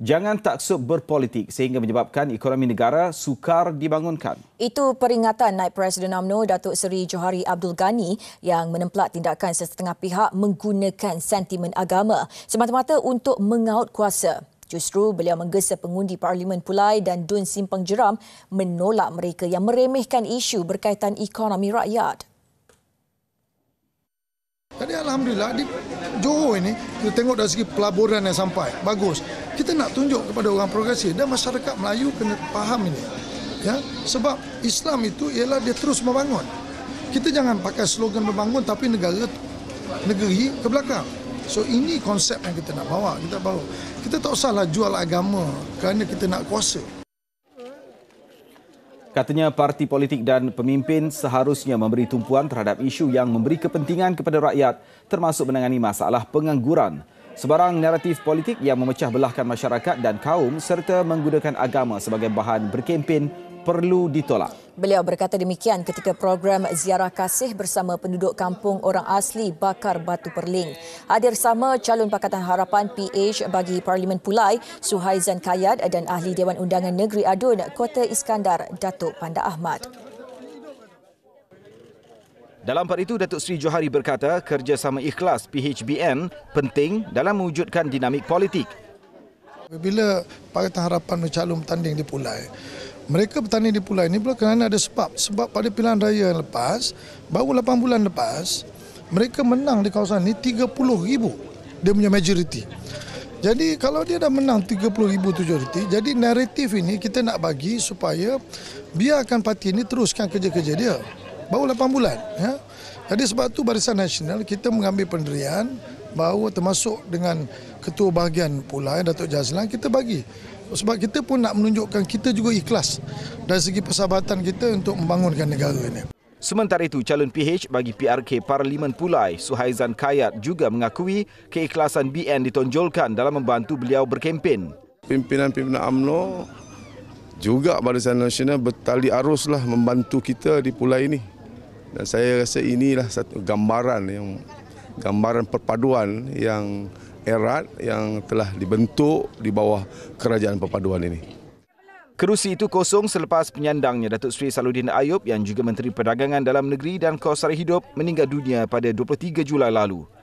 Jangan taksub berpolitik sehingga menyebabkan ekonomi negara sukar dibangunkan. Itu peringatan Naib Presiden UMNO Datuk Seri Johari Abdul Ghani yang menemplak tindakan sesetengah pihak menggunakan sentimen agama semata-mata untuk mengaut kuasa. Justru beliau menggesa pengundi Parlimen Pulai dan Dun Simpang Jeram menolak mereka yang meremehkan isu berkaitan ekonomi rakyat. Alhamdulillah di Johor ini kita tengok dari segi pelaburan yang sampai bagus. Kita nak tunjuk kepada orang progresif dan masyarakat Melayu kena faham ini. Ya, sebab Islam itu ialah dia terus membangun. Kita jangan pakai slogan membangun tapi negara negeri ke belakang. So ini konsep yang kita nak bawa, kita bawa. Kita tak usahlah jual agama kerana kita nak kuasa. Katanya parti politik dan pemimpin seharusnya memberi tumpuan terhadap isu yang memberi kepentingan kepada rakyat termasuk menangani masalah pengangguran. Sebarang naratif politik yang memecah belahkan masyarakat dan kaum serta menggunakan agama sebagai bahan berkempen perlu ditolak. Beliau berkata demikian ketika program Ziarah Kasih bersama penduduk kampung orang asli Bakar Batu Perling. Hadir sama calon Pakatan Harapan PH bagi Parlimen Pulai, Suhaizan Kayat dan Ahli Dewan Undangan Negeri Adun, Kota Iskandar, Datuk Panda Ahmad. Dalam part itu, Datuk Sri Johari berkata kerjasama ikhlas PHBN penting dalam mewujudkan dinamik politik. Bila Pakatan Harapan mencalon bertanding di Pulai, mereka bertani di pulau ini pula kerana ada sebab. Sebab pada pilihan raya yang lepas, baru 8 bulan lepas, mereka menang di kawasan ini 30 ribu. Dia punya majoriti. Jadi kalau dia dah menang 30 ribu tujuh riti, jadi naratif ini kita nak bagi supaya biarkan parti ini teruskan kerja-kerja dia. Baru 8 bulan. Ya. Jadi sebab tu Barisan Nasional kita mengambil pendirian bahawa termasuk dengan ketua bahagian pula ya, Datuk Jazlan kita bagi sebab kita pun nak menunjukkan kita juga ikhlas dari segi persahabatan kita untuk membangunkan negara ini. Sementara itu, calon PH bagi PRK Parlimen Pulai, Suhaizan Kayat juga mengakui keikhlasan BN ditonjolkan dalam membantu beliau berkempen. Pimpinan-pimpinan AMNO juga Barisan Nasional bertali aruslah membantu kita di Pulai ini. Dan saya rasa inilah satu gambaran yang gambaran perpaduan yang erat yang telah dibentuk di bawah kerajaan perpaduan ini. Kerusi itu kosong selepas penyandangnya Datuk Seri Saludin Ayub yang juga Menteri Perdagangan Dalam Negeri dan Kos Hidup meninggal dunia pada 23 Julai lalu.